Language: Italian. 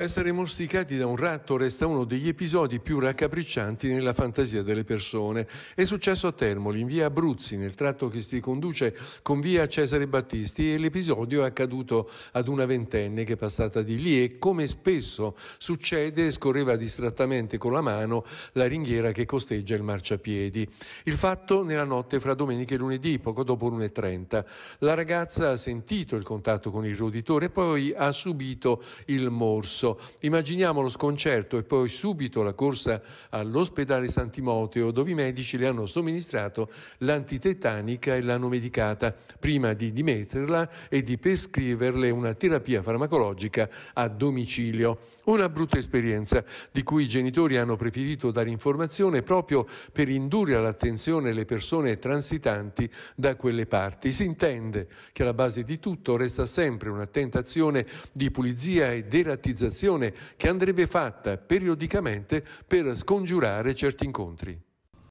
Essere morsicati da un ratto resta uno degli episodi più raccapriccianti nella fantasia delle persone. È successo a Termoli, in via Abruzzi, nel tratto che si conduce con via Cesare Battisti e l'episodio è accaduto ad una ventenne che è passata di lì e come spesso succede scorreva distrattamente con la mano la ringhiera che costeggia il marciapiedi. Il fatto nella notte fra domenica e lunedì, poco dopo l'1.30. La ragazza ha sentito il contatto con il roditore e poi ha subito il morso immaginiamo lo sconcerto e poi subito la corsa all'ospedale San Timoteo dove i medici le hanno somministrato l'antitetanica e l'hanno medicata prima di dimetterla e di prescriverle una terapia farmacologica a domicilio. Una brutta esperienza di cui i genitori hanno preferito dare informazione proprio per indurre all'attenzione le persone transitanti da quelle parti. Si intende che alla base di tutto resta sempre una tentazione di pulizia e derattizzazione riflessione che andrebbe fatta periodicamente per scongiurare certi incontri.